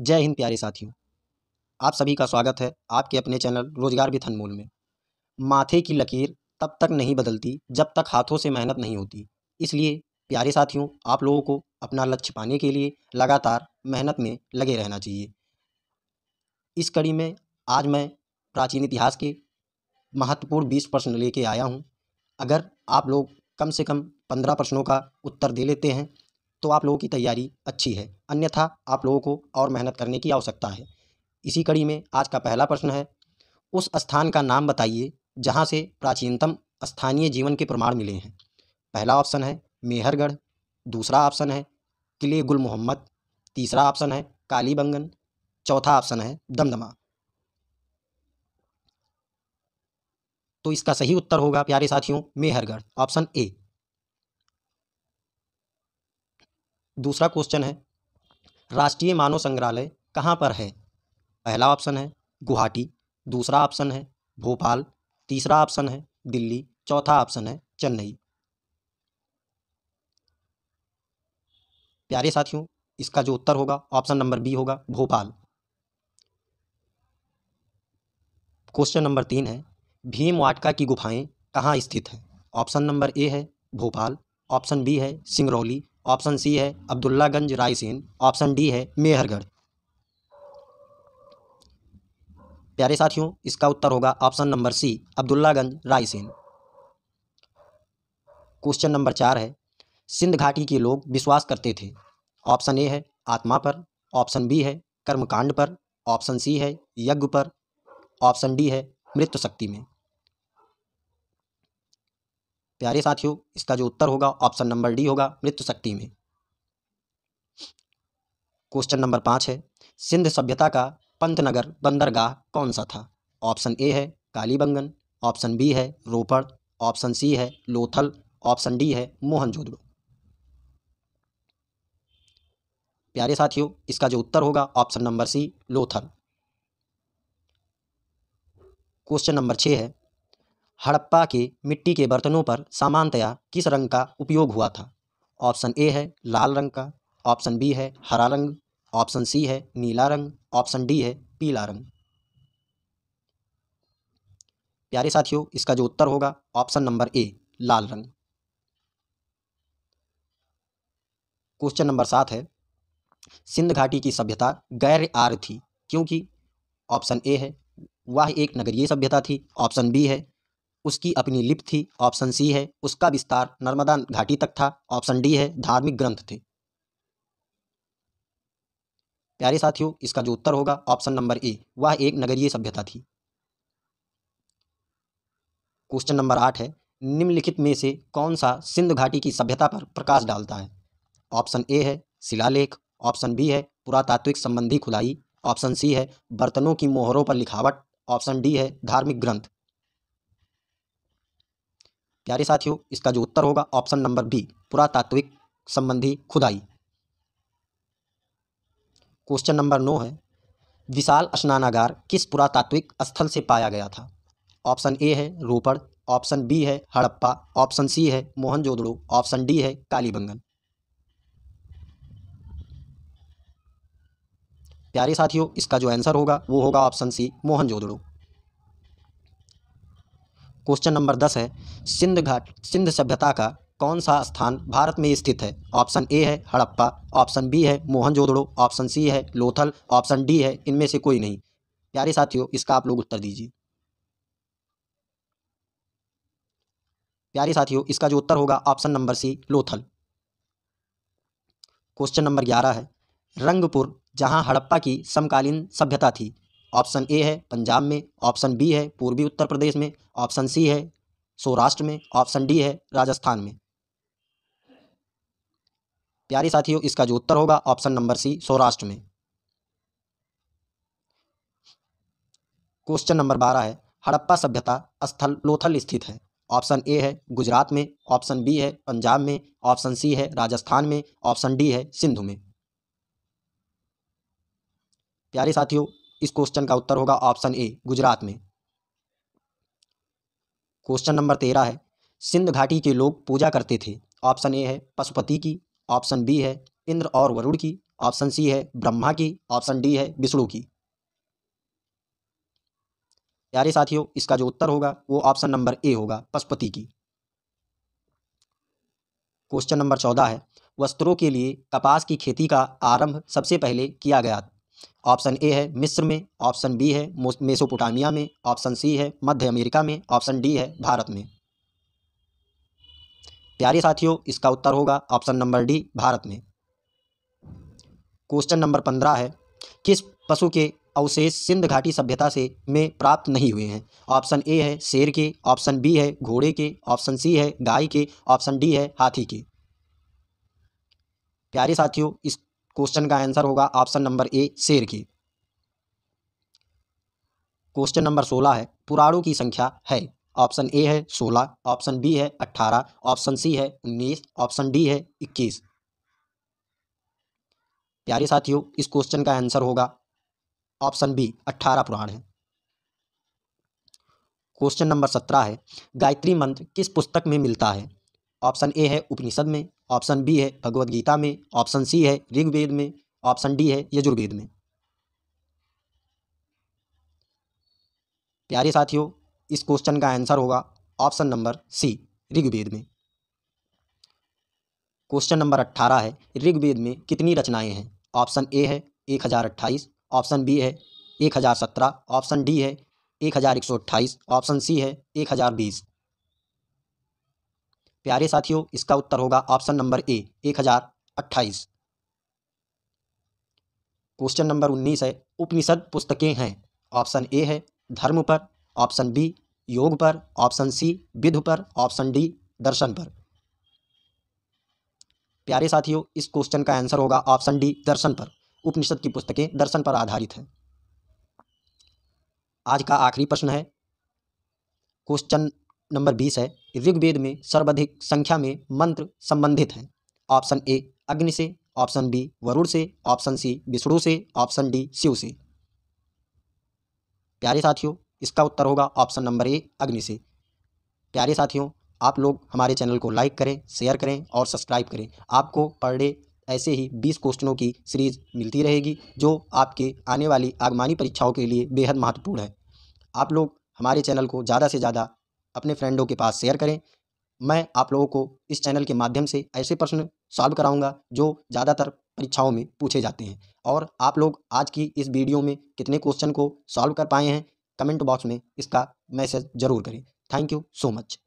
जय हिंद प्यारे साथियों आप सभी का स्वागत है आपके अपने चैनल रोजगार भी थनमोल में माथे की लकीर तब तक नहीं बदलती जब तक हाथों से मेहनत नहीं होती इसलिए प्यारे साथियों आप लोगों को अपना लक्ष्य पाने के लिए लगातार मेहनत में लगे रहना चाहिए इस कड़ी में आज मैं प्राचीन इतिहास के महत्वपूर्ण बीस प्रश्न लेके आया हूँ अगर आप लोग कम से कम पंद्रह प्रश्नों का उत्तर दे लेते हैं तो आप लोगों की तैयारी अच्छी है अन्यथा आप लोगों को और मेहनत करने की आवश्यकता है इसी कड़ी में आज का पहला प्रश्न है उस स्थान का नाम बताइए जहाँ से प्राचीनतम स्थानीय जीवन के प्रमाण मिले हैं पहला ऑप्शन है मेहरगढ़ दूसरा ऑप्शन है किले गुल मोहम्मद तीसरा ऑप्शन है कालीबंगन चौथा ऑप्शन है दमदमा तो इसका सही उत्तर होगा प्यारे साथियों मेहरगढ़ ऑप्शन ए दूसरा क्वेश्चन है राष्ट्रीय मानव संग्रहालय कहाँ पर है पहला ऑप्शन है गुवाहाटी दूसरा ऑप्शन है भोपाल तीसरा ऑप्शन है दिल्ली चौथा ऑप्शन है चेन्नई प्यारे साथियों इसका जो उत्तर होगा ऑप्शन नंबर बी होगा भोपाल क्वेश्चन नंबर तीन है भीम वाटका की गुफाएं कहाँ स्थित हैं ऑप्शन नंबर ए है भोपाल ऑप्शन बी है सिंगरौली ऑप्शन सी है अब्दुल्लागंज रायसेन ऑप्शन डी है मेहरगढ़ प्यारे साथियों इसका उत्तर होगा option number C Abdullaganj Raisen question number चार है सिंध घाटी के लोग विश्वास करते थे ऑप्शन ए है आत्मा पर ऑप्शन बी है कर्मकांड पर ऑप्शन सी है यज्ञ पर ऑप्शन डी है मृत्यु शक्ति में प्यारे साथियों इसका जो उत्तर होगा ऑप्शन नंबर डी होगा मृत्यु शक्ति में क्वेश्चन नंबर पाँच है सिंध सभ्यता का पंतनगर बंदरगाह कौन सा था ऑप्शन ए है कालीबंगन ऑप्शन बी है रोपड़ ऑप्शन सी है लोथल ऑप्शन डी है मोहनजोदड़ो प्यारे साथियों इसका जो उत्तर होगा option number C Lothal question number छः है हड़प्पा के मिट्टी के बर्तनों पर सामान्यतया किस रंग का उपयोग हुआ था ऑप्शन ए है लाल रंग का ऑप्शन बी है हरा रंग ऑप्शन सी है नीला रंग ऑप्शन डी है पीला रंग प्यारे साथियों इसका जो उत्तर होगा ऑप्शन नंबर ए लाल रंग क्वेश्चन नंबर सात है सिंध घाटी की सभ्यता गैर आर्य थी क्योंकि ऑप्शन ए है वह एक नगरीय सभ्यता थी ऑप्शन बी है उसकी अपनी लिप थी ऑप्शन सी है उसका विस्तार नर्मदा घाटी तक था ऑप्शन डी है धार्मिक ग्रंथ थे प्यारे साथियों इसका जो उत्तर होगा ऑप्शन नंबर ए वह एक नगरीय सभ्यता थी क्वेश्चन नंबर आठ है निम्नलिखित में से कौन सा सिंध घाटी की सभ्यता पर प्रकाश डालता है ऑप्शन ए है शिलालेख ऑप्शन बी है पुरातात्विक संबंधी खुदाई ऑप्शन सी है बर्तनों की मोहरों पर लिखावट ऑप्शन डी है धार्मिक ग्रंथ प्यारे साथियों इसका जो उत्तर होगा ऑप्शन नंबर बी पुरातात्विक संबंधी खुदाई क्वेश्चन नंबर नौ है विशाल स्नानागार किस पुरातात्विक स्थल से पाया गया था ऑप्शन ए है रोपड़ ऑप्शन बी है हड़प्पा ऑप्शन सी है मोहनजोदड़ो ऑप्शन डी है कालीबंगन प्यारे साथियों इसका जो आंसर होगा वो होगा option C Mohenjodaro question number दस है सिंध घाट सिंध सभ्यता का कौन सा स्थान भारत में स्थित है ऑप्शन ए है हड़प्पा ऑप्शन बी है मोहनजोदड़ो ऑप्शन सी है लोथल ऑप्शन डी है इनमें से कोई नहीं प्यारे साथियों इसका आप लोग उत्तर दीजिए प्यारे साथियों इसका जो उत्तर होगा option number C Lothal question number ग्यारह है रंगपुर जहां हड़प्पा की समकालीन सभ्यता थी ऑप्शन ए है पंजाब में ऑप्शन बी है पूर्वी उत्तर प्रदेश में ऑप्शन सी है सौराष्ट्र में ऑप्शन डी है राजस्थान में प्यारे साथियों इसका जो उत्तर होगा ऑप्शन नंबर सी सौराष्ट्र में क्वेश्चन नंबर बारह है हड़प्पा सभ्यता स्थल लोथल स्थित है ऑप्शन ए है गुजरात में ऑप्शन बी है पंजाब में ऑप्शन सी है राजस्थान में ऑप्शन डी है सिंधु में प्यारे साथियों इस क्वेश्चन का उत्तर होगा ऑप्शन ए गुजरात में क्वेश्चन नंबर तेरह है सिंध घाटी के लोग पूजा करते थे ऑप्शन ए है पशुपति की ऑप्शन बी है इंद्र और वरुण की ऑप्शन सी है ब्रह्मा की ऑप्शन डी है विष्णु की प्यारे साथियों इसका जो उत्तर होगा वो ऑप्शन नंबर ए होगा पशुपति की क्वेश्चन नंबर चौदह है वस्त्रों के लिए कपास की खेती का आरंभ सबसे पहले किया गया ऑप्शन ए है मिस्र में ऑप्शन बी है मेसोपोटामिया में ऑप्शन सी है मध्य अमेरिका में ऑप्शन डी है भारत में प्यारे साथियों इसका उत्तर होगा ऑप्शन नंबर डी भारत में क्वेश्चन नंबर पंद्रह है किस पशु के अवशेष सिंध घाटी सभ्यता से में प्राप्त नहीं हुए हैं ऑप्शन ए है शेर के ऑप्शन बी है घोड़े के ऑप्शन सी है गाय के ऑप्शन डी है हाथी के प्यारे साथियों इस क्वेश्चन का आंसर होगा ऑप्शन नंबर ए शेर की क्वेश्चन नंबर सोलह है पुराणों की संख्या है ऑप्शन ए है सोलह ऑप्शन बी है अट्ठारह ऑप्शन सी है उन्नीस ऑप्शन डी है इक्कीस प्यारे साथियों इस क्वेश्चन का आंसर होगा ऑप्शन बी अट्ठारह पुराण है क्वेश्चन नंबर सत्रह है गायत्री मंत्र किस पुस्तक में मिलता है ऑप्शन ए है उपनिषद में ऑप्शन बी है भगवत गीता में ऑप्शन सी है ऋग्वेद में ऑप्शन डी है यजुर्वेद में प्यारे साथियों इस क्वेश्चन का आंसर होगा ऑप्शन नंबर सी ऋग्वेद में क्वेश्चन नंबर अट्ठारह है ऋग्वेद में कितनी रचनाएं हैं ऑप्शन ए है एक हज़ार अट्ठाईस ऑप्शन बी है एक हज़ार सत्रह ऑप्शन डी है एक हज़ार एक सौ अट्ठाईस ऑप्शन सी है एक हज़ार बीस प्यारे साथियों इसका उत्तर होगा ऑप्शन नंबर ए एक हजार अट्ठाईस क्वेश्चन नंबर उन्नीस है उपनिषद पुस्तकें हैं ऑप्शन ए है धर्म पर ऑप्शन बी योग पर ऑप्शन सी विध पर ऑप्शन डी दर्शन पर प्यारे साथियों इस क्वेश्चन का आंसर होगा ऑप्शन डी दर्शन पर उपनिषद की पुस्तकें दर्शन पर आधारित हैं आज का आखिरी प्रश्न है क्वेश्चन नंबर बीस है ऋग्वेद में सर्वाधिक संख्या में मंत्र संबंधित हैं ऑप्शन ए अग्नि से ऑप्शन बी वरुण से ऑप्शन सी विष्णु से ऑप्शन डी शिव से प्यारे साथियों इसका उत्तर होगा ऑप्शन नंबर ए अग्नि से प्यारे साथियों आप लोग हमारे चैनल को लाइक करें शेयर करें और सब्सक्राइब करें आपको पर डे ऐसे ही 20 क्वेश्चनों की सीरीज मिलती रहेगी जो आपके आने वाली आगमानी परीक्षाओं के लिए बेहद महत्वपूर्ण है आप लोग हमारे चैनल को ज़्यादा से ज़्यादा अपने फ्रेंडों के पास शेयर करें मैं आप लोगों को इस चैनल के माध्यम से ऐसे प्रश्न सॉल्व कराऊंगा जो ज़्यादातर परीक्षाओं में पूछे जाते हैं और आप लोग आज की इस वीडियो में कितने क्वेश्चन को सॉल्व कर पाए हैं कमेंट बॉक्स में इसका मैसेज ज़रूर करें थैंक यू सो मच